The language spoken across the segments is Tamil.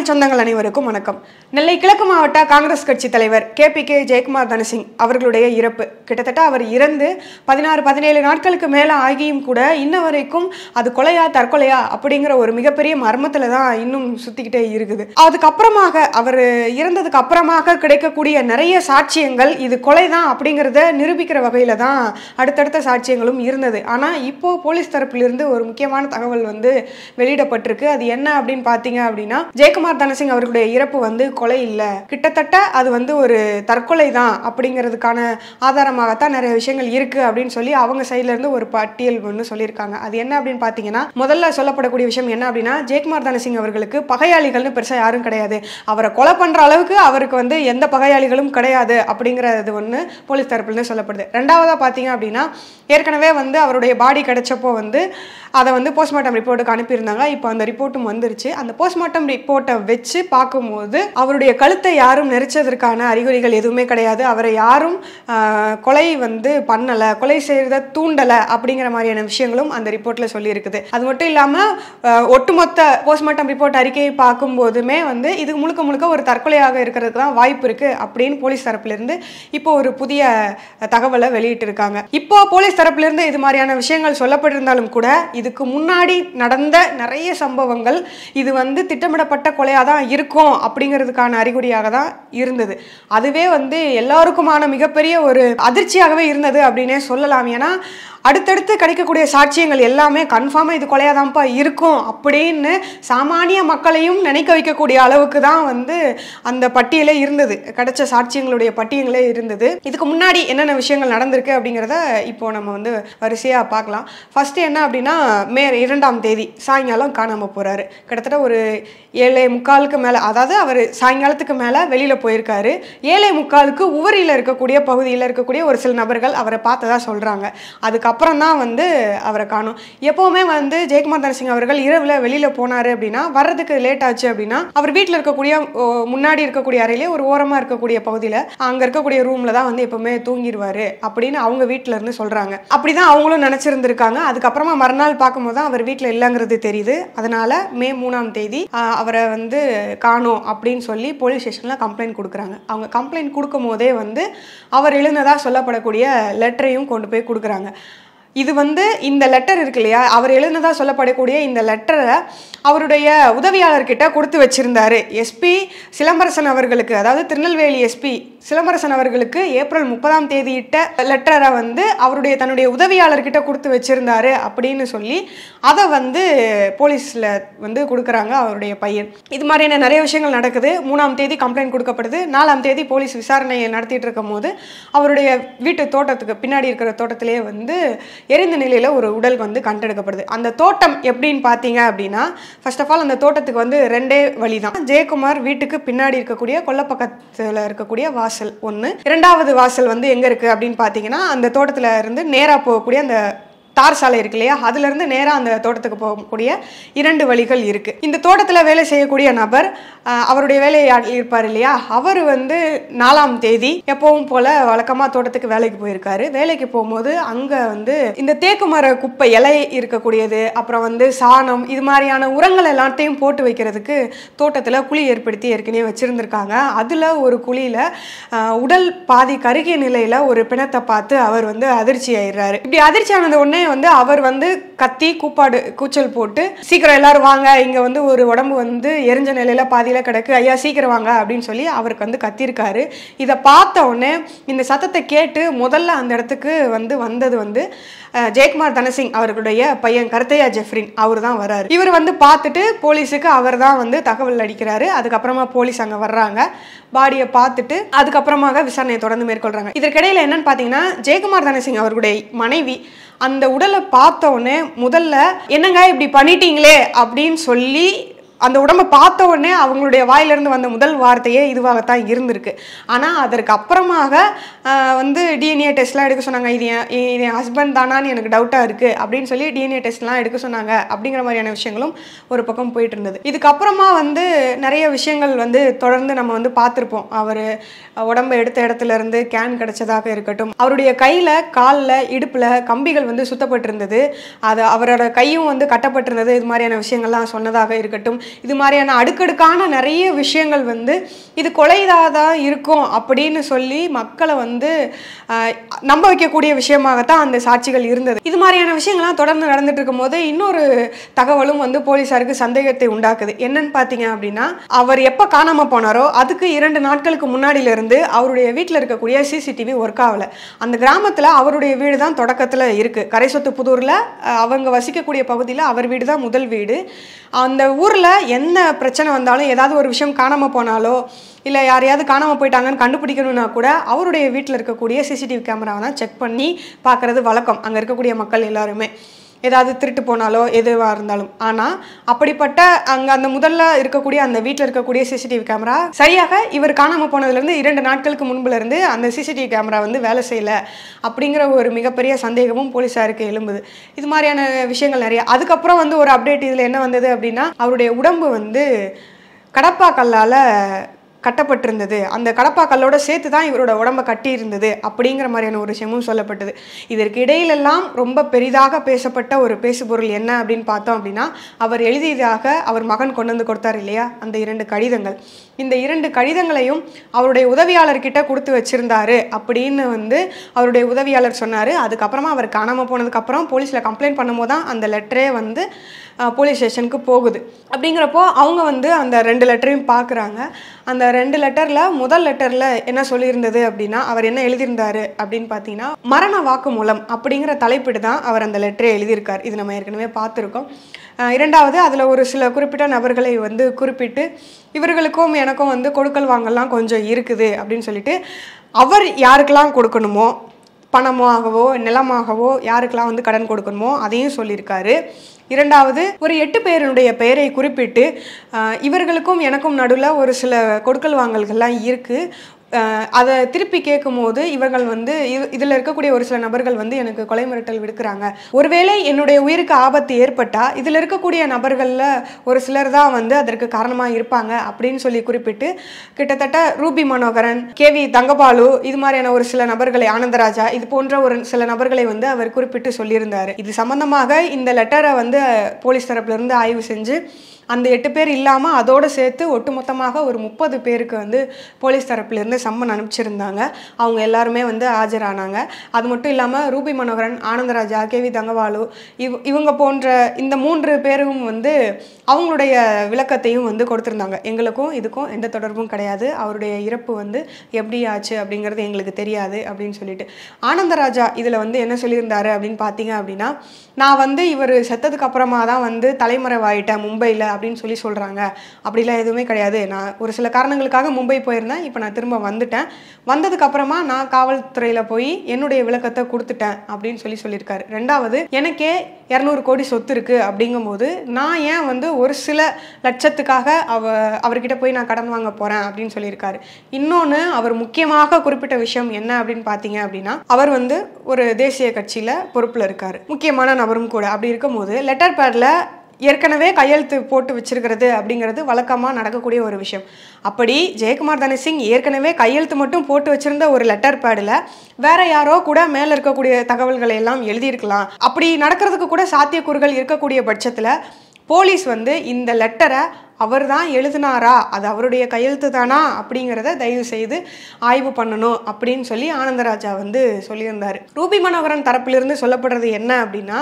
தமிழ் சொந்தங்கள் அனைவருக்கும் வணக்கம் நெல்லை கிழக்கு மாவட்ட காங்கிரஸ் கட்சி தலைவர் K P K Jayakumar Dhanasingh அவர்களுடைய இறப்பு கிட்டத்தட்ட அவர் இறந்து பதினாறு பதினேழு நாட்களுக்கு மேலே ஆகியும் கூட இன்ன வரைக்கும் அது கொலையா தற்கொலையா அப்படிங்கிற ஒரு மிகப்பெரிய மர்மத்தில் தான் இன்னும் சுற்றிக்கிட்டே இருக்குது அதுக்கப்புறமாக அவர் இறந்ததுக்கு அப்புறமாக கிடைக்கக்கூடிய நிறைய சாட்சியங்கள் இது கொலை தான் அப்படிங்கிறத நிரூபிக்கிற வகையில் தான் அடுத்தடுத்த சாட்சியங்களும் இருந்தது ஆனால் இப்போது போலீஸ் தரப்பிலிருந்து ஒரு முக்கியமான தகவல் வந்து வெளியிடப்பட்டிருக்கு அது என்ன அப்படின்னு பார்த்தீங்க அப்படின்னா ஜெயக்குமார் தனசிங் அவர்களுடைய இறப்பு வந்து கொலை இல்லை கிட்டத்தட்ட அது வந்து ஒரு தற்கொலை தான் அப்படிங்கிறதுக்கான ஆதாரம் காரணமாகத்தான் நிறைய விஷயங்கள் இருக்கு அப்படின்னு சொல்லி அவங்க இருந்து ஒரு பட்டியல் ஒன்று சொல்லியிருக்காங்க அது என்ன அப்படின்னு பார்த்தீங்கன்னா முதல்ல சொல்லப்படக்கூடிய விஷயம் என்ன அப்படின்னா ஜெயக்குமார் தனசிங் அவர்களுக்கு பகையாளிகள்னு பெருசாக யாரும் கிடையாது அவரை கொலை பண்ற அளவுக்கு அவருக்கு வந்து எந்த பகையாளிகளும் கிடையாது அப்படிங்கறது ஒன்று போலீஸ் இருந்து சொல்லப்படுது ரெண்டாவதாக பார்த்தீங்க அப்படின்னா ஏற்கனவே வந்து அவருடைய பாடி கிடைச்சப்போ வந்து அதை வந்து போஸ்ட்மார்ட்டம் ரிப்போர்ட்டுக்கு அனுப்பியிருந்தாங்க இப்போ அந்த ரிப்போர்ட்டும் வந்துருச்சு அந்த போஸ்ட்மார்ட்டம் ரிப்போர்ட்டை வச்சு பார்க்கும்போது அவருடைய கழுத்தை யாரும் நெரிச்சதற்கான அறிகுறிகள் எதுவுமே கிடையாது அவரை யாரும் கொலை வந்து பண்ணலை கொலை செய்கிறத தூண்டலை அப்படிங்கிற மாதிரியான விஷயங்களும் அந்த ரிப்போர்ட்டில் இருக்குது அது மட்டும் இல்லாமல் ஒட்டுமொத்த போஸ்ட்மார்ட்டம் ரிப்போர்ட் அறிக்கையை பார்க்கும்போதுமே வந்து இது முழுக்க முழுக்க ஒரு தற்கொலையாக இருக்கிறதுக்கு தான் வாய்ப்பு இருக்குது அப்படின்னு போலீஸ் இருந்து இப்போ ஒரு புதிய தகவலை வெளியிட்டு இருக்காங்க இப்போ போலீஸ் இருந்து இது மாதிரியான விஷயங்கள் சொல்லப்பட்டிருந்தாலும் கூட இதுக்கு முன்னாடி நடந்த நிறைய சம்பவங்கள் இது வந்து திட்டமிடப்பட்ட கொலையாக தான் இருக்கும் அப்படிங்கிறதுக்கான அறிகுறியாக தான் இருந்தது அதுவே வந்து எல்லாருக்குமான மிகப்பெரிய ஒரு அது அதிர்ச்சியாகவே இருந்தது அப்படின்னே சொல்லலாம் ஏன்னா அடுத்தடுத்து கிடைக்கக்கூடிய சாட்சியங்கள் எல்லாமே கன்ஃபார்மாக இது கொலையாதான்ப்பா இருக்கும் அப்படின்னு சாமானிய மக்களையும் நினைக்க வைக்கக்கூடிய அளவுக்கு தான் வந்து அந்த பட்டியலே இருந்தது கிடைச்ச சாட்சியங்களுடைய பட்டியலே இருந்தது இதுக்கு முன்னாடி என்னென்ன விஷயங்கள் நடந்திருக்கு அப்படிங்கிறத இப்போ நம்ம வந்து வரிசையாக பார்க்கலாம் ஃபஸ்ட்டு என்ன அப்படின்னா மே இரண்டாம் தேதி சாயங்காலம் காணாமல் போகிறாரு கிட்டத்தட்ட ஒரு ஏழை முக்காலுக்கு மேலே அதாவது அவர் சாயங்காலத்துக்கு மேலே வெளியில் போயிருக்காரு ஏழை முக்காலுக்கு உவரியில் இருக்கக்கூடிய பகுதியில் இருக்கக்கூடிய ஒரு சில நபர்கள் அவரை பார்த்ததா சொல்கிறாங்க அதுக்கப்புறம் அதுக்கப்புறம் தான் வந்து அவரை காணும் எப்போவுமே வந்து ஜெயக்குமார் தனசிங் அவர்கள் இரவில் வெளியில் போனார் அப்படின்னா வர்றதுக்கு லேட் ஆச்சு அப்படின்னா அவர் வீட்டில் இருக்கக்கூடிய முன்னாடி இருக்கக்கூடிய அறையிலே ஒரு ஓரமாக இருக்கக்கூடிய பகுதியில் அங்கே இருக்கக்கூடிய ரூமில் தான் வந்து எப்போவுமே தூங்கிடுவார் அப்படின்னு அவங்க வீட்டில் இருந்து சொல்கிறாங்க அப்படி தான் அவங்களும் நினச்சிருந்துருக்காங்க அதுக்கப்புறமா மறுநாள் பார்க்கும்போது தான் அவர் வீட்டில் இல்லைங்கிறது தெரியுது அதனால் மே மூணாம் தேதி அவரை வந்து காணும் அப்படின்னு சொல்லி போலீஸ் ஸ்டேஷனில் கம்ப்ளைண்ட் கொடுக்குறாங்க அவங்க கம்ப்ளைண்ட் கொடுக்கும் போதே வந்து அவர் எழுந்ததா சொல்லப்படக்கூடிய லெட்டரையும் கொண்டு போய் கொடுக்குறாங்க இது வந்து இந்த லெட்டர் இருக்கு இல்லையா அவர் எழுதுனதாக சொல்லப்படக்கூடிய இந்த லெட்டரை அவருடைய உதவியாளர்கிட்ட கொடுத்து வச்சிருந்தாரு எஸ்பி சிலம்பரசன் அவர்களுக்கு அதாவது திருநெல்வேலி எஸ்பி சிலம்பரசன் அவர்களுக்கு ஏப்ரல் முப்பதாம் தேதியிட்ட லெட்டரை வந்து அவருடைய தன்னுடைய உதவியாளர்கிட்ட கொடுத்து வச்சுருந்தாரு அப்படின்னு சொல்லி அதை வந்து போலீஸில் வந்து கொடுக்குறாங்க அவருடைய பையன் இது மாதிரியான நிறைய விஷயங்கள் நடக்குது மூணாம் தேதி கம்ப்ளைண்ட் கொடுக்கப்படுது நாலாம் தேதி போலீஸ் விசாரணையை நடத்திட்டு இருக்கும் போது அவருடைய வீட்டு தோட்டத்துக்கு பின்னாடி இருக்கிற தோட்டத்திலே வந்து எரிந்த நிலையில் ஒரு உடல் வந்து கண்டெடுக்கப்படுது அந்த தோட்டம் எப்படின்னு பார்த்தீங்க அப்படின்னா ஃபர்ஸ்ட் ஆஃப் ஆல் அந்த தோட்டத்துக்கு வந்து ரெண்டே வழி தான் ஜெயக்குமார் வீட்டுக்கு பின்னாடி இருக்கக்கூடிய கொல்லப்பக்கத்தில் இருக்கக்கூடிய வாசல் ஒன்று இரண்டாவது வாசல் வந்து எங்கே இருக்குது அப்படின்னு பார்த்தீங்கன்னா அந்த தோட்டத்தில் இருந்து நேராக போகக்கூடிய அந்த தார் சாலை இருக்கு இல்லையா அதுலேருந்து நேராக அந்த தோட்டத்துக்கு போகக்கூடிய இரண்டு வழிகள் இருக்குது இந்த தோட்டத்தில் வேலை செய்யக்கூடிய நபர் அவருடைய வேலையை இருப்பார் இல்லையா அவர் வந்து நாலாம் தேதி எப்பவும் போல் வழக்கமாக தோட்டத்துக்கு வேலைக்கு போயிருக்காரு வேலைக்கு போகும்போது அங்கே வந்து இந்த தேக்கு மர குப்பை இலை இருக்கக்கூடியது அப்புறம் வந்து சாணம் இது மாதிரியான உரங்கள் எல்லாத்தையும் போட்டு வைக்கிறதுக்கு தோட்டத்தில் குழி ஏற்படுத்தி ஏற்கனவே வச்சுருந்துருக்காங்க அதில் ஒரு குழியில் உடல் பாதி கருகிய நிலையில் ஒரு பிணத்தை பார்த்து அவர் வந்து அதிர்ச்சி ஆயிடுறாரு இப்படி அதிர்ச்சி ஆனது உடனே வந்து அவர் வந்து கத்தி கூப்பாடு கூச்சல் போட்டு சீக்கிரம் எல்லாரும் வாங்க இங்கே வந்து ஒரு உடம்பு வந்து எரிஞ்ச நிலையில் பாதியில கிடக்கு ஐயா சீக்கிரம் வாங்க அப்படின்னு சொல்லி அவருக்கு வந்து கத்திருக்காரு இதை பார்த்த உடனே இந்த சத்தத்தை கேட்டு முதல்ல அந்த இடத்துக்கு வந்து வந்தது வந்து ஜெயக்குமார் தனசிங் அவர்களுடைய பையன் கருத்தையா ஜெஃப்ரின் அவர் தான் வர்றாரு இவர் வந்து பார்த்துட்டு போலீஸுக்கு அவர் தான் வந்து தகவல் அடிக்கிறாரு அதுக்கப்புறமா போலீஸ் அங்கே வர்றாங்க பாடியை பார்த்துட்டு அதுக்கப்புறமாக விசாரணையை தொடர்ந்து மேற்கொள்றாங்க இதற்கிடையில் என்னன்னு பார்த்தீங்கன்னா ஜெயக்குமார் தனசிங் அவர்களுடைய மனைவி அந்த உடலை பார்த்த உடனே முதல்ல என்னங்க இப்படி பண்ணிட்டீங்களே அப்படின்னு சொல்லி அந்த உடம்பை பார்த்த உடனே அவங்களுடைய வாயிலிருந்து வந்த முதல் வார்த்தையே இதுவாகத்தான் இருந்திருக்கு ஆனால் அதற்கு அப்புறமாக வந்து டிஎன்ஏ டெஸ்ட்லாம் எடுக்க சொன்னாங்க இது என் என் ஹஸ்பண்ட் தானான்னு எனக்கு டவுட்டாக இருக்குது அப்படின்னு சொல்லி டிஎன்ஏ டெஸ்ட்லாம் எடுக்க சொன்னாங்க அப்படிங்கிற மாதிரியான விஷயங்களும் ஒரு பக்கம் போயிட்டு இருந்தது இதுக்கப்புறமா வந்து நிறைய விஷயங்கள் வந்து தொடர்ந்து நம்ம வந்து பார்த்துருப்போம் அவர் உடம்பு எடுத்த இடத்துல இருந்து கேன் கிடச்சதாக இருக்கட்டும் அவருடைய கையில் காலில் இடுப்பில் கம்பிகள் வந்து சுத்தப்பட்டிருந்தது அது அவரோட கையும் வந்து கட்டப்பட்டிருந்தது இது மாதிரியான விஷயங்கள்லாம் சொன்னதாக இருக்கட்டும் இது மாதிரியான அடுக்கடுக்கான நிறைய விஷயங்கள் வந்து இது கொலைதாக தான் இருக்கும் அப்படின்னு சொல்லி மக்களை வந்து நம்ப வைக்கக்கூடிய விஷயமாகத்தான் அந்த சாட்சிகள் இருந்தது இது மாதிரியான விஷயங்கள்லாம் தொடர்ந்து நடந்துட்டு இருக்கும்போது இன்னொரு தகவலும் வந்து போலீஸாருக்கு சந்தேகத்தை உண்டாக்குது என்னன்னு பார்த்தீங்க அப்படின்னா அவர் எப்போ காணாமல் போனாரோ அதுக்கு இரண்டு நாட்களுக்கு முன்னாடியிலிருந்து அவருடைய வீட்டில் இருக்கக்கூடிய சிசிடிவி ஒர்க் ஆகலை அந்த கிராமத்தில் அவருடைய வீடு தான் தொடக்கத்தில் இருக்குது கரைசொத்து புதூரில் அவங்க வசிக்கக்கூடிய பகுதியில் அவர் வீடு தான் முதல் வீடு அந்த ஊரில் என்ன பிரச்சனை வந்தாலும் ஏதாவது ஒரு விஷயம் காணாமல் போனாலோ இல்லை யாரையாவது காணாமல் போயிட்டாங்கன்னு கண்டுபிடிக்கணும்னா கூட அவருடைய வீட்டில் இருக்கக்கூடிய சிசிடிவி கேமராவை தான் செக் பண்ணி பார்க்குறது வழக்கம் அங்கே இருக்கக்கூடிய மக்கள் எல்லாருமே ஏதாவது திருட்டு போனாலோ எதுவாக இருந்தாலும் ஆனால் அப்படிப்பட்ட அங்கே அந்த முதல்ல இருக்கக்கூடிய அந்த வீட்டில் இருக்கக்கூடிய சிசிடிவி கேமரா சரியாக இவர் காணாமல் போனதுலேருந்து இரண்டு நாட்களுக்கு முன்புலேருந்து அந்த சிசிடிவி கேமரா வந்து வேலை செய்யலை அப்படிங்கிற ஒரு மிகப்பெரிய சந்தேகமும் போலீஸாருக்கு எழும்புது இது மாதிரியான விஷயங்கள் நிறைய அதுக்கப்புறம் வந்து ஒரு அப்டேட் இதில் என்ன வந்தது அப்படின்னா அவருடைய உடம்பு வந்து கடப்பா கல்லால் கட்டப்பட்டிருந்தது அந்த கடப்பாக்கல்லோட சேர்த்து தான் இவரோட உடம்ப கட்டி இருந்தது அப்படிங்கிற மாதிரியான ஒரு விஷயமும் சொல்லப்பட்டது இதற்கு இடையிலெல்லாம் ரொம்ப பெரிதாக பேசப்பட்ட ஒரு பேசுபொருள் என்ன அப்படின்னு பார்த்தோம் அப்படின்னா அவர் எழுதியதாக அவர் மகன் கொண்டு வந்து கொடுத்தார் இல்லையா அந்த இரண்டு கடிதங்கள் இந்த இரண்டு கடிதங்களையும் அவருடைய உதவியாளர்கிட்ட கொடுத்து வச்சிருந்தாரு அப்படின்னு வந்து அவருடைய உதவியாளர் சொன்னார் அதுக்கப்புறமா அவர் காணாமல் போனதுக்கப்புறம் போலீஸில் கம்ப்ளைண்ட் பண்ணும்போது தான் அந்த லெட்டரே வந்து போலீஸ் ஸ்டேஷனுக்கு போகுது அப்படிங்கிறப்போ அவங்க வந்து அந்த ரெண்டு லெட்டரையும் பார்க்குறாங்க அந்த ரெண்டு லெட்டரில் முதல் லெட்டரில் என்ன சொல்லியிருந்தது அப்படின்னா அவர் என்ன எழுதியிருந்தார் அப்படின்னு பார்த்தீங்கன்னா மரண வாக்குமூலம் அப்படிங்கிற தலைப்பிட்டு தான் அவர் அந்த லெட்டரை எழுதியிருக்கார் இது நம்ம ஏற்கனவே பார்த்துருக்கோம் இரண்டாவது அதில் ஒரு சில குறிப்பிட்ட நபர்களை வந்து குறிப்பிட்டு இவர்களுக்கும் எனக்கும் வந்து கொடுக்கல் வாங்கலாம் கொஞ்சம் இருக்குது அப்படின்னு சொல்லிட்டு அவர் யாருக்கெல்லாம் கொடுக்கணுமோ பணமாகவோ நிலமாகவோ யாருக்கெல்லாம் வந்து கடன் கொடுக்கணுமோ அதையும் சொல்லியிருக்காரு இரண்டாவது ஒரு எட்டு பேருடைய பெயரை குறிப்பிட்டு இவர்களுக்கும் எனக்கும் நடுவில் ஒரு சில கொடுக்கல் வாங்கல்கள்லாம் இருக்குது அதை திருப்பி கேட்கும்போது இவர்கள் வந்து இதில் இருக்கக்கூடிய ஒரு சில நபர்கள் வந்து எனக்கு கொலை மிரட்டல் விடுக்கிறாங்க ஒருவேளை என்னுடைய உயிருக்கு ஆபத்து ஏற்பட்டால் இதில் இருக்கக்கூடிய நபர்களில் ஒரு சிலர் தான் வந்து அதற்கு காரணமாக இருப்பாங்க அப்படின்னு சொல்லி குறிப்பிட்டு கிட்டத்தட்ட ரூபி மனோகரன் கே வி தங்கபாலு இது மாதிரியான ஒரு சில நபர்களை ஆனந்தராஜா இது போன்ற ஒரு சில நபர்களை வந்து அவர் குறிப்பிட்டு சொல்லியிருந்தார் இது சம்பந்தமாக இந்த லெட்டரை வந்து போலீஸ் தரப்புலேருந்து ஆய்வு செஞ்சு அந்த எட்டு பேர் இல்லாமல் அதோடு சேர்த்து ஒட்டுமொத்தமாக ஒரு முப்பது பேருக்கு வந்து போலீஸ் தரப்பிலிருந்து சம்மன் அனுப்பிச்சிருந்தாங்க அவங்க எல்லாருமே வந்து ஆஜரானாங்க அது மட்டும் இல்லாமல் ரூபி மனோகரன் ஆனந்தராஜா கே வி தங்கவாலு இவ் இவங்க போன்ற இந்த மூன்று பேரும் வந்து அவங்களுடைய விளக்கத்தையும் வந்து கொடுத்துருந்தாங்க எங்களுக்கும் இதுக்கும் எந்த தொடர்பும் கிடையாது அவருடைய இறப்பு வந்து எப்படி ஆச்சு அப்படிங்கிறது எங்களுக்கு தெரியாது அப்படின்னு சொல்லிட்டு ஆனந்தராஜா இதில் வந்து என்ன சொல்லியிருந்தாரு அப்படின்னு பார்த்தீங்க அப்படின்னா நான் வந்து இவர் செத்ததுக்கு அப்புறமா தான் வந்து தலைமறைவாயிட்டேன் மும்பையில் அப்படின்னு சொல்லி சொல்கிறாங்க அப்படிலாம் எதுவுமே கிடையாது நான் ஒரு சில காரணங்களுக்காக மும்பை போயிருந்தேன் இப்போ நான் திரும்ப வந்துட்டேன் வந்ததுக்கப்புறமா நான் காவல்துறையில் போய் என்னுடைய விளக்கத்தை கொடுத்துட்டேன் அப்படின்னு சொல்லி சொல்லியிருக்காரு ரெண்டாவது எனக்கே இரநூறு கோடி சொத்து இருக்குது அப்படிங்கும்போது நான் ஏன் வந்து ஒரு சில லட்சத்துக்காக அவ அவர்கிட்ட போய் நான் கடன் வாங்க போகிறேன் அப்படின்னு சொல்லியிருக்காரு இன்னொன்று அவர் முக்கியமாக குறிப்பிட்ட விஷயம் என்ன அப்படின்னு பார்த்தீங்க அப்படின்னா அவர் வந்து ஒரு தேசிய கட்சியில் பொறுப்பில் இருக்கார் முக்கியமான நபரும் கூட அப்படி இருக்கும்போது லெட்டர் பேடில் ஏற்கனவே கையெழுத்து போட்டு வச்சிருக்கிறது அப்படிங்கிறது வழக்கமாக நடக்கக்கூடிய ஒரு விஷயம் அப்படி ஜெயக்குமார் தனசிங் ஏற்கனவே கையெழுத்து மட்டும் போட்டு வச்சிருந்த ஒரு லெட்டர் பேடில் வேற யாரோ கூட மேலே இருக்கக்கூடிய தகவல்களை எல்லாம் எழுதியிருக்கலாம் அப்படி நடக்கிறதுக்கு கூட சாத்தியக்கூறுகள் இருக்கக்கூடிய பட்சத்தில் போலீஸ் வந்து இந்த லெட்டரை அவர் தான் எழுதினாரா அது அவருடைய கையெழுத்து தானா அப்படிங்கிறத தயவு செய்து ஆய்வு பண்ணணும் அப்படின்னு சொல்லி ஆனந்தராஜா வந்து சொல்லியிருந்தார் ரூபி மனோகரன் தரப்பிலிருந்து சொல்லப்படுறது என்ன அப்படின்னா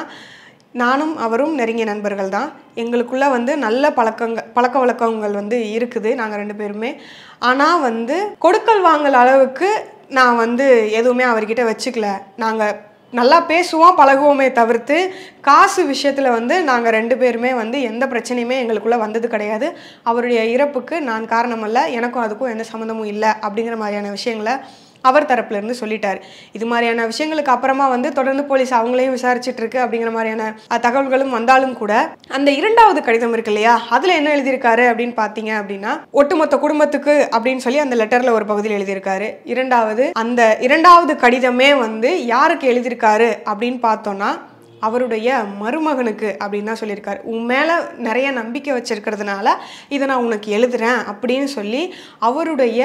நானும் அவரும் நெருங்கிய நண்பர்கள் தான் எங்களுக்குள்ளே வந்து நல்ல பழக்கங்கள் பழக்க வழக்கங்கள் வந்து இருக்குது நாங்கள் ரெண்டு பேருமே ஆனால் வந்து கொடுக்கல் வாங்கல் அளவுக்கு நான் வந்து எதுவுமே அவர்கிட்ட வச்சுக்கல நாங்கள் நல்லா பேசுவோம் பழகுவோமே தவிர்த்து காசு விஷயத்தில் வந்து நாங்கள் ரெண்டு பேருமே வந்து எந்த பிரச்சனையுமே எங்களுக்குள்ளே வந்தது கிடையாது அவருடைய இறப்புக்கு நான் காரணமல்ல எனக்கும் அதுக்கும் எந்த சம்மந்தமும் இல்லை அப்படிங்கிற மாதிரியான விஷயங்களை அவர் தரப்பிலிருந்து சொல்லிட்டார் இது மாதிரியான விஷயங்களுக்கு அப்புறமா வந்து தொடர்ந்து போலீஸ் அவங்களையும் விசாரிச்சுட்டு இருக்கு அப்படிங்கிற மாதிரியான தகவல்களும் வந்தாலும் கூட அந்த இரண்டாவது கடிதம் இருக்கு இல்லையா அதில் என்ன எழுதியிருக்காரு அப்படின்னு பார்த்தீங்க அப்படின்னா ஒட்டுமொத்த குடும்பத்துக்கு அப்படின்னு சொல்லி அந்த லெட்டரில் ஒரு பகுதியில் எழுதியிருக்காரு இரண்டாவது அந்த இரண்டாவது கடிதமே வந்து யாருக்கு எழுதியிருக்காரு அப்படின்னு பார்த்தோன்னா அவருடைய மருமகனுக்கு அப்படின்னு தான் சொல்லியிருக்காரு உன் மேலே நிறைய நம்பிக்கை வச்சிருக்கிறதுனால இதை நான் உனக்கு எழுதுறேன் அப்படின்னு சொல்லி அவருடைய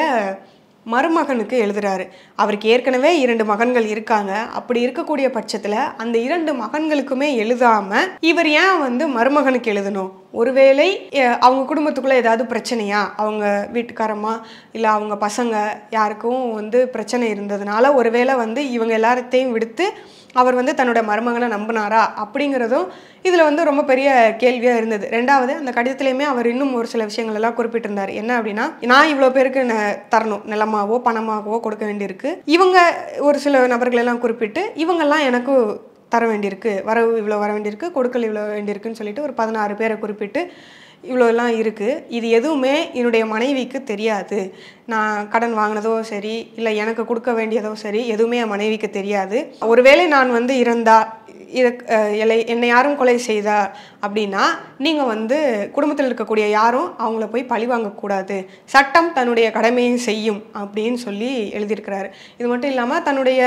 மருமகனுக்கு எழுதுகிறாரு அவருக்கு ஏற்கனவே இரண்டு மகன்கள் இருக்காங்க அப்படி இருக்கக்கூடிய பட்சத்தில் அந்த இரண்டு மகன்களுக்குமே எழுதாமல் இவர் ஏன் வந்து மருமகனுக்கு எழுதணும் ஒருவேளை அவங்க குடும்பத்துக்குள்ளே ஏதாவது பிரச்சனையா அவங்க வீட்டுக்காரம்மா இல்லை அவங்க பசங்க யாருக்கும் வந்து பிரச்சனை இருந்ததுனால ஒருவேளை வந்து இவங்க எல்லாத்தையும் விடுத்து அவர் வந்து தன்னோட மருமகனை நம்பினாரா அப்படிங்கிறதும் இதில் வந்து ரொம்ப பெரிய கேள்வியாக இருந்தது ரெண்டாவது அந்த கடிதத்துலேயுமே அவர் இன்னும் ஒரு சில விஷயங்கள் எல்லாம் குறிப்பிட்டிருந்தார் என்ன அப்படின்னா நான் இவ்வளோ பேருக்கு தரணும் நிலமாவோ பணமாகவோ கொடுக்க வேண்டியிருக்கு இவங்க ஒரு சில நபர்களெல்லாம் குறிப்பிட்டு இவங்கெல்லாம் எனக்கு தர வேண்டியிருக்கு வரவு இவ்வளோ வர வேண்டியிருக்கு கொடுக்கல் இவ்வளோ வேண்டியிருக்குன்னு சொல்லிட்டு ஒரு பதினாறு பேரை குறிப்பிட்டு இவ்வளோலாம் இருக்குது இது எதுவுமே என்னுடைய மனைவிக்கு தெரியாது நான் கடன் வாங்கினதோ சரி இல்லை எனக்கு கொடுக்க வேண்டியதோ சரி எதுவுமே என் மனைவிக்கு தெரியாது ஒருவேளை நான் வந்து இறந்தா இலை என்னை யாரும் கொலை செய்தா அப்படின்னா நீங்கள் வந்து குடும்பத்தில் இருக்கக்கூடிய யாரும் அவங்கள போய் பழி வாங்கக்கூடாது சட்டம் தன்னுடைய கடமையும் செய்யும் அப்படின்னு சொல்லி எழுதியிருக்கிறாரு இது மட்டும் இல்லாமல் தன்னுடைய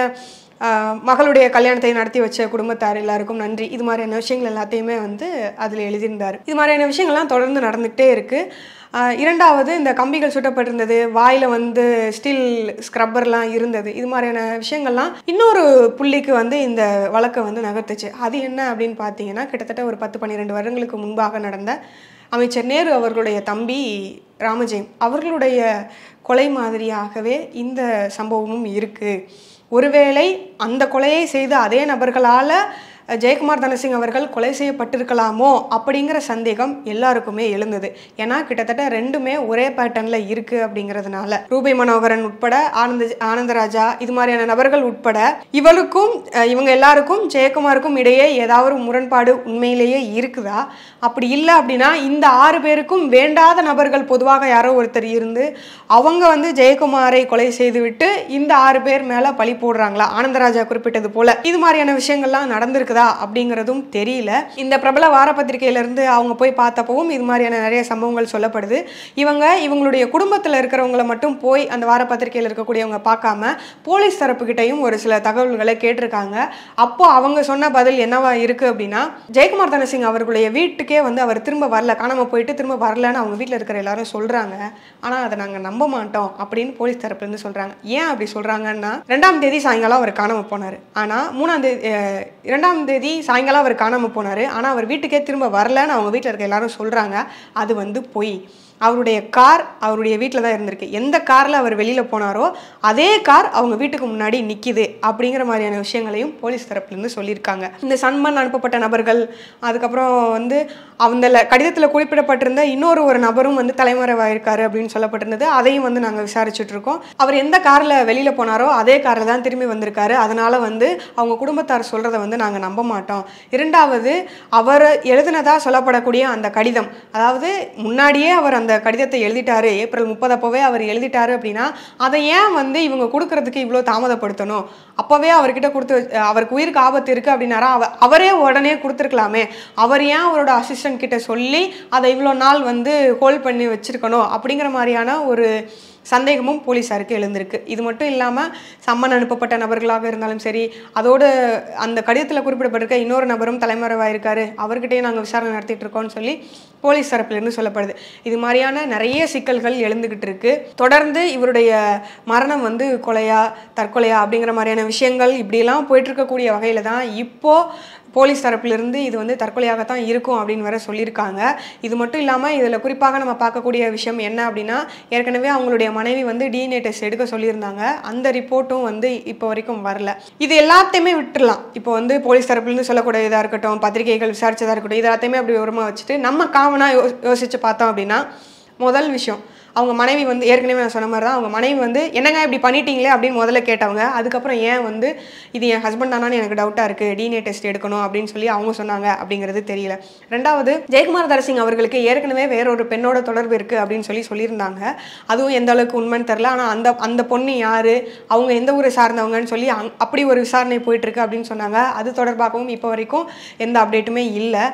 மகளுடைய கல்யாணத்தை நடத்தி வச்ச குடும்பத்தார் எல்லாருக்கும் நன்றி இது மாதிரியான விஷயங்கள் எல்லாத்தையுமே வந்து அதில் எழுதியிருந்தார் இது மாதிரியான விஷயங்கள்லாம் தொடர்ந்து நடந்துகிட்டே இருக்குது இரண்டாவது இந்த கம்பிகள் சுட்டப்பட்டிருந்தது வாயில் வந்து ஸ்டீல் ஸ்க்ரப்பர்லாம் இருந்தது இது மாதிரியான விஷயங்கள்லாம் இன்னொரு புள்ளிக்கு வந்து இந்த வழக்கை வந்து நகர்த்துச்சு அது என்ன அப்படின்னு பார்த்தீங்கன்னா கிட்டத்தட்ட ஒரு பத்து பன்னிரெண்டு வருடங்களுக்கு முன்பாக நடந்த அமைச்சர் நேரு அவர்களுடைய தம்பி ராமஜெயம் அவர்களுடைய கொலை மாதிரியாகவே இந்த சம்பவமும் இருக்குது ஒருவேளை அந்த கொலையை செய்த அதே நபர்களால் ஜெயக்குமார் தனசிங் அவர்கள் கொலை செய்யப்பட்டிருக்கலாமோ அப்படிங்கிற சந்தேகம் எல்லாருக்குமே எழுந்தது ஏன்னா கிட்டத்தட்ட ரெண்டுமே ஒரே பேட்டர்னில் இருக்குது அப்படிங்கிறதுனால ரூபை மனோகரன் உட்பட ஆனந்த ஆனந்தராஜா இது மாதிரியான நபர்கள் உட்பட இவளுக்கும் இவங்க எல்லாருக்கும் ஜெயக்குமாருக்கும் இடையே ஏதாவது முரண்பாடு உண்மையிலேயே இருக்குதா அப்படி இல்லை அப்படின்னா இந்த ஆறு பேருக்கும் வேண்டாத நபர்கள் பொதுவாக யாரோ ஒருத்தர் இருந்து அவங்க வந்து ஜெயக்குமாரை கொலை செய்துவிட்டு இந்த ஆறு பேர் மேலே பழி போடுறாங்களா ஆனந்தராஜா குறிப்பிட்டது போல இது மாதிரியான விஷயங்கள்லாம் நடந்திருக்கு இருக்குதா அப்படிங்கிறதும் தெரியல இந்த பிரபல வாரப்பத்திரிகையிலேருந்து அவங்க போய் பார்த்தப்பவும் இது மாதிரியான நிறைய சம்பவங்கள் சொல்லப்படுது இவங்க இவங்களுடைய குடும்பத்தில் இருக்கிறவங்களை மட்டும் போய் அந்த வாரப்பத்திரிகையில் இருக்கக்கூடியவங்க பார்க்காம போலீஸ் தரப்புக்கிட்டையும் ஒரு சில தகவல்களை கேட்டிருக்காங்க அப்போ அவங்க சொன்ன பதில் என்னவா இருக்குது அப்படின்னா ஜெயக்குமார் தனசிங் அவர்களுடைய வீட்டுக்கே வந்து அவர் திரும்ப வரல காணாமல் போயிட்டு திரும்ப வரலன்னு அவங்க வீட்டில் இருக்கிற எல்லாரும் சொல்கிறாங்க ஆனால் அதை நாங்கள் நம்ப மாட்டோம் அப்படின்னு போலீஸ் தரப்புலேருந்து சொல்கிறாங்க ஏன் அப்படி சொல்கிறாங்கன்னா ரெண்டாம் தேதி சாயங்காலம் அவர் காணாமல் போனார் ஆனால் மூணாம் தேதி இரண்டாம் தேதி சாயங்காலம் அவர் காணாமல் போனார் ஆனால் அவர் வீட்டுக்கே திரும்ப வரலன்னு அவங்க வீட்டில் இருக்க எல்லாரும் சொல்கிறாங்க அது வந்து பொய் அவருடைய கார் அவருடைய வீட்டில் தான் இருந்திருக்கு எந்த காரில் அவர் வெளியில் போனாரோ அதே கார் அவங்க வீட்டுக்கு முன்னாடி நிற்கிது அப்படிங்கிற மாதிரியான விஷயங்களையும் போலீஸ் தரப்புலேருந்து சொல்லியிருக்காங்க இந்த சன்மன் அனுப்பப்பட்ட நபர்கள் அதுக்கப்புறம் வந்து அந்த கடிதத்தில் குறிப்பிடப்பட்டிருந்த இன்னொரு ஒரு நபரும் வந்து தலைமறைவாயிருக்காரு அப்படின்னு சொல்லப்பட்டிருந்தது அதையும் வந்து நாங்கள் விசாரிச்சுட்டு இருக்கோம் அவர் எந்த காரில் வெளியில் போனாரோ அதே காரில் தான் திரும்பி வந்திருக்காரு அதனால் வந்து அவங்க குடும்பத்தார் சொல்கிறத வந்து நாங்கள் நம்ப மாட்டோம் இரண்டாவது அவர் எழுதினதாக சொல்லப்படக்கூடிய அந்த கடிதம் அதாவது முன்னாடியே அவர் அந்த கடிதத்தை எழுதிட்டாரு ஏப்ரல் முப்பது அவர் எழுதிட்டாரு அப்படின்னா அதை ஏன் வந்து இவங்க கொடுக்கறதுக்கு இவ்வளோ தாமதப்படுத்தணும் அப்போவே அவர்கிட்ட கொடுத்து அவருக்கு உயிருக்கு ஆபத்து இருக்குது அப்படின்னாரா அவ அவரே உடனே கொடுத்துருக்கலாமே அவர் ஏன் அவரோட அசிஸ்டன்ட் கிட்ட சொல்லி அதை இவ்வளோ நாள் வந்து ஹோல்ட் பண்ணி வச்சுருக்கணும் அப்படிங்கிற மாதிரியான ஒரு சந்தேகமும் போலீஸாருக்கு எழுந்திருக்கு இது மட்டும் இல்லாமல் சம்மன் அனுப்பப்பட்ட நபர்களாக இருந்தாலும் சரி அதோடு அந்த கடிதத்தில் குறிப்பிடப்பட்டிருக்க இன்னொரு நபரும் தலைமறைவாயிருக்காரு அவர்கிட்டயும் நாங்கள் விசாரணை நடத்திட்டு இருக்கோம்னு சொல்லி போலீஸ் தரப்பிலிருந்து சொல்லப்படுது இது மாதிரியான நிறைய சிக்கல்கள் எழுந்துக்கிட்டு இருக்கு தொடர்ந்து இவருடைய மரணம் வந்து கொலையா தற்கொலையா அப்படிங்கிற மாதிரியான விஷயங்கள் இப்படிலாம் போயிட்டு இருக்கக்கூடிய வகையில் தான் இப்போது போலீஸ் தரப்பிலிருந்து இது வந்து தற்கொலையாகத்தான் இருக்கும் அப்படின்னு வர சொல்லியிருக்காங்க இது மட்டும் இல்லாமல் இதில் குறிப்பாக நம்ம பார்க்கக்கூடிய விஷயம் என்ன அப்படின்னா ஏற்கனவே அவங்களுடைய மனைவி வந்து டிஎன்ஏ டெஸ்ட் எடுக்க சொல்லியிருந்தாங்க அந்த ரிப்போர்ட்டும் வந்து இப்போ வரைக்கும் வரல இது எல்லாத்தையுமே விட்டுடலாம் இப்போ வந்து போலீஸ் தரப்புலேருந்து சொல்லக்கூடியதாக இருக்கட்டும் பத்திரிகைகள் விசாரித்ததாக இருக்கட்டும் இது எல்லாத்தையுமே அப்படி உரமாக வச்சுட்டு நம்ம காமனாக யோ யோசித்து பார்த்தோம் அப்படின்னா முதல் விஷயம் அவங்க மனைவி வந்து ஏற்கனவே நான் சொன்ன மாதிரி தான் அவங்க மனைவி வந்து என்னங்க இப்படி பண்ணிட்டீங்களே அப்படின்னு முதல்ல கேட்டவங்க அதுக்கப்புறம் ஏன் வந்து இது என் ஹஸ்பண்ட் தானான்னு எனக்கு டவுட்டாக இருக்குது டிஎன்ஏ டெஸ்ட் எடுக்கணும் அப்படின்னு சொல்லி அவங்க சொன்னாங்க அப்படிங்கிறது தெரியல ரெண்டாவது ஜெயக்குமார் தரசிங் அவர்களுக்கு ஏற்கனவே வேறொரு பெண்ணோட தொடர்பு இருக்குது அப்படின்னு சொல்லி சொல்லியிருந்தாங்க அதுவும் எந்த அளவுக்கு உண்மைன்னு தெரில ஆனால் அந்த அந்த பொண்ணு யார் அவங்க எந்த ஊரை சார்ந்தவங்கன்னு சொல்லி அங் அப்படி ஒரு விசாரணை போயிட்டுருக்கு அப்படின்னு சொன்னாங்க அது தொடர்பாகவும் இப்போ வரைக்கும் எந்த அப்டேட்டுமே இல்லை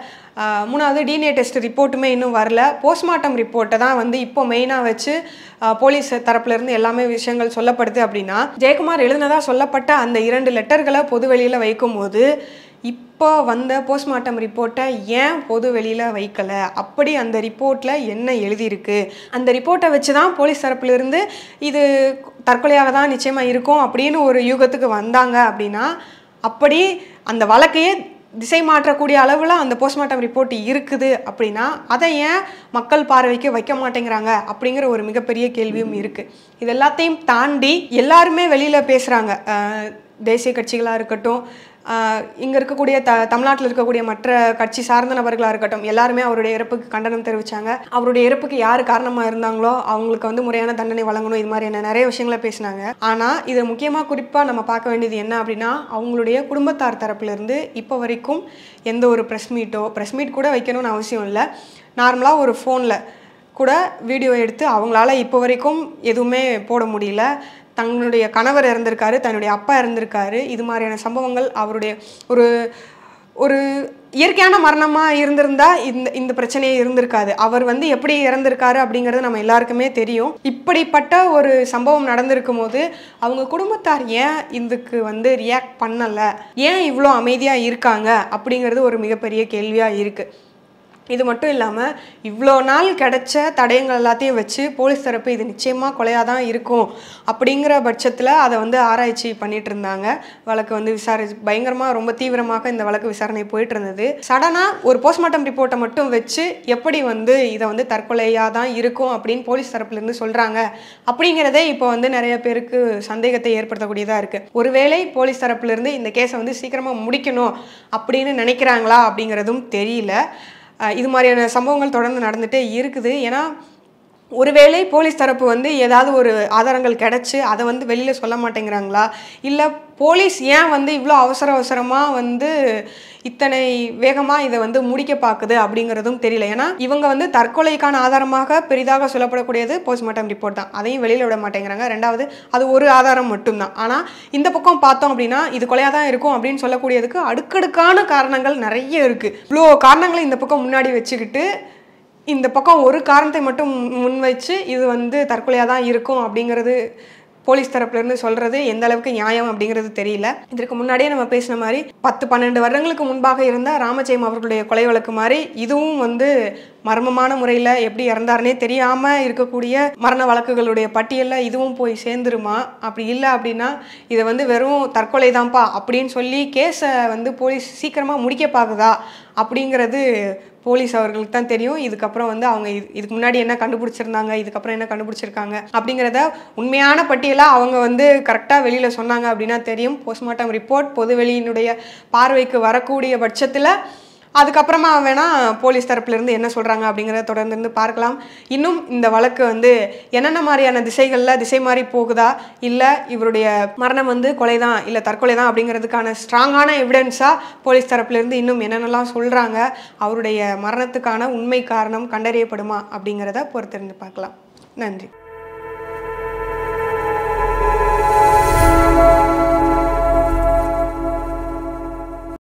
மூணாவது டிஎன்ஏ டெஸ்ட் ரிப்போர்ட்டுமே இன்னும் வரல போஸ்ட்மார்ட்டம் ரிப்போர்ட்டை தான் வந்து இப்போ மெயினாக வச்சு போலீஸ் தரப்புலேருந்து எல்லாமே விஷயங்கள் சொல்லப்படுது அப்படின்னா ஜெயக்குமார் எழுதினதாக சொல்லப்பட்ட அந்த இரண்டு லெட்டர்களை பொது வெளியில் வைக்கும் போது இப்போ வந்த போஸ்ட்மார்ட்டம் ரிப்போர்ட்டை ஏன் பொது வெளியில் வைக்கலை அப்படி அந்த ரிப்போர்ட்டில் என்ன எழுதியிருக்கு அந்த ரிப்போர்ட்டை வச்சு தான் போலீஸ் தரப்புலேருந்து இது தற்கொலையாக தான் நிச்சயமாக இருக்கும் அப்படின்னு ஒரு யூகத்துக்கு வந்தாங்க அப்படின்னா அப்படி அந்த வழக்கையே திசை மாற்றக்கூடிய அளவில் அந்த போஸ்ட்மார்ட்டம் ரிப்போர்ட் இருக்குது அப்படின்னா அதை ஏன் மக்கள் பார்வைக்கு வைக்க மாட்டேங்கிறாங்க அப்படிங்கிற ஒரு மிகப்பெரிய கேள்வியும் இருக்குது இது எல்லாத்தையும் தாண்டி எல்லாருமே வெளியில் பேசுகிறாங்க தேசிய கட்சிகளாக இருக்கட்டும் இங்கே இருக்கக்கூடிய த தமிழ்நாட்டில் இருக்கக்கூடிய மற்ற கட்சி சார்ந்த நபர்களாக இருக்கட்டும் எல்லாருமே அவருடைய இறப்புக்கு கண்டனம் தெரிவித்தாங்க அவருடைய இறப்புக்கு யார் காரணமாக இருந்தாங்களோ அவங்களுக்கு வந்து முறையான தண்டனை வழங்கணும் இது மாதிரி என்ன நிறைய விஷயங்களை பேசினாங்க ஆனால் இதை முக்கியமாக குறிப்பாக நம்ம பார்க்க வேண்டியது என்ன அப்படின்னா அவங்களுடைய குடும்பத்தார் தரப்பிலிருந்து இப்போ வரைக்கும் எந்த ஒரு ப்ரெஸ் மீட்டோ ப்ரெஸ் மீட் கூட வைக்கணும்னு அவசியம் இல்லை நார்மலாக ஒரு ஃபோனில் கூட வீடியோ எடுத்து அவங்களால இப்போ வரைக்கும் எதுவுமே போட முடியல தன்னுடைய கணவர் இறந்திருக்காரு தன்னுடைய அப்பா இறந்திருக்காரு இது மாதிரியான சம்பவங்கள் அவருடைய ஒரு ஒரு இயற்கையான மரணமாக இருந்திருந்தா இந்த இந்த பிரச்சனையே இருந்திருக்காது அவர் வந்து எப்படி இறந்திருக்காரு அப்படிங்கிறது நம்ம எல்லாருக்குமே தெரியும் இப்படிப்பட்ட ஒரு சம்பவம் நடந்திருக்கும் போது அவங்க குடும்பத்தார் ஏன் இதுக்கு வந்து ரியாக்ட் பண்ணலை ஏன் இவ்வளோ அமைதியாக இருக்காங்க அப்படிங்கிறது ஒரு மிகப்பெரிய கேள்வியாக இருக்குது இது மட்டும் இல்லாமல் இவ்வளோ நாள் கிடைச்ச தடயங்கள் எல்லாத்தையும் வச்சு போலீஸ் தரப்பு இது நிச்சயமாக கொலையாக தான் இருக்கும் அப்படிங்கிற பட்சத்தில் அதை வந்து ஆராய்ச்சி பண்ணிட்டு இருந்தாங்க வழக்கு வந்து விசாரி பயங்கரமாக ரொம்ப தீவிரமாக இந்த வழக்கு விசாரணை போயிட்டு இருந்தது சடனாக ஒரு போஸ்ட்மார்ட்டம் ரிப்போர்ட்டை மட்டும் வச்சு எப்படி வந்து இதை வந்து தற்கொலையாக தான் இருக்கும் அப்படின்னு போலீஸ் தரப்புலேருந்து சொல்கிறாங்க அப்படிங்கிறதே இப்போ வந்து நிறைய பேருக்கு சந்தேகத்தை ஏற்படுத்தக்கூடியதாக இருக்குது ஒருவேளை போலீஸ் தரப்புலேருந்து இந்த கேஸை வந்து சீக்கிரமாக முடிக்கணும் அப்படின்னு நினைக்கிறாங்களா அப்படிங்கிறதும் தெரியல இது மாதிரியான சம்பவங்கள் தொடர்ந்து நடந்துகிட்டே இருக்குது ஏன்னா ஒருவேளை போலீஸ் தரப்பு வந்து ஏதாவது ஒரு ஆதாரங்கள் கிடச்சி அதை வந்து வெளியில் சொல்ல மாட்டேங்கிறாங்களா இல்லை போலீஸ் ஏன் வந்து இவ்வளோ அவசர அவசரமாக வந்து இத்தனை வேகமாக இதை வந்து முடிக்க பார்க்குது அப்படிங்கிறதும் தெரியல ஏன்னா இவங்க வந்து தற்கொலைக்கான ஆதாரமாக பெரிதாக சொல்லப்படக்கூடியது போஸ்ட்மார்ட்டம் ரிப்போர்ட் தான் அதையும் வெளியில் விட மாட்டேங்கிறாங்க ரெண்டாவது அது ஒரு ஆதாரம் மட்டும்தான் ஆனால் இந்த பக்கம் பார்த்தோம் அப்படின்னா இது கொலையாக தான் இருக்கும் அப்படின்னு சொல்லக்கூடியதுக்கு அடுக்கடுக்கான காரணங்கள் நிறைய இருக்குது இவ்வளோ காரணங்களை இந்த பக்கம் முன்னாடி வச்சுக்கிட்டு இந்த பக்கம் ஒரு காரணத்தை மட்டும் முன் வச்சு இது வந்து தற்கொலையாக தான் இருக்கும் அப்படிங்கிறது போலீஸ் தரப்புலேருந்து சொல்கிறது எந்த அளவுக்கு நியாயம் அப்படிங்கிறது தெரியல இதற்கு முன்னாடியே நம்ம பேசின மாதிரி பத்து பன்னெண்டு வருடங்களுக்கு முன்பாக இருந்த ராமஜெயம் அவர்களுடைய கொலை வழக்கு மாதிரி இதுவும் வந்து மர்மமான முறையில் எப்படி இறந்தாருனே தெரியாமல் இருக்கக்கூடிய மரண வழக்குகளுடைய பட்டியலில் இதுவும் போய் சேர்ந்துருமா அப்படி இல்லை அப்படின்னா இதை வந்து வெறும் தற்கொலை தான்ப்பா அப்படின்னு சொல்லி கேஸை வந்து போலீஸ் சீக்கிரமாக முடிக்க பார்க்குதா அப்படிங்கிறது போலீஸ் அவர்களுக்கு தான் தெரியும் இதுக்கப்புறம் வந்து அவங்க இதுக்கு முன்னாடி என்ன கண்டுபிடிச்சிருந்தாங்க இதுக்கப்புறம் என்ன கண்டுபிடிச்சிருக்காங்க அப்படிங்கிறத உண்மையான பட்டியலாக அவங்க வந்து கரெக்டாக வெளியில் சொன்னாங்க அப்படின்னா தெரியும் போஸ்ட்மார்ட்டம் ரிப்போர்ட் வெளியினுடைய பார்வைக்கு வரக்கூடிய பட்சத்தில் அதுக்கப்புறமா வேணால் போலீஸ் தரப்புலேருந்து என்ன சொல்கிறாங்க அப்படிங்கிறத தொடர்ந்து பார்க்கலாம் இன்னும் இந்த வழக்கு வந்து என்னென்ன மாதிரியான திசைகளில் திசை மாதிரி போகுதா இல்லை இவருடைய மரணம் வந்து கொலை தான் இல்லை தற்கொலை தான் அப்படிங்கிறதுக்கான ஸ்ட்ராங்கான எவிடன்ஸாக போலீஸ் தரப்புலேருந்து இன்னும் என்னென்னலாம் சொல்கிறாங்க அவருடைய மரணத்துக்கான உண்மை காரணம் கண்டறியப்படுமா அப்படிங்கிறத பொறுத்திருந்து பார்க்கலாம் நன்றி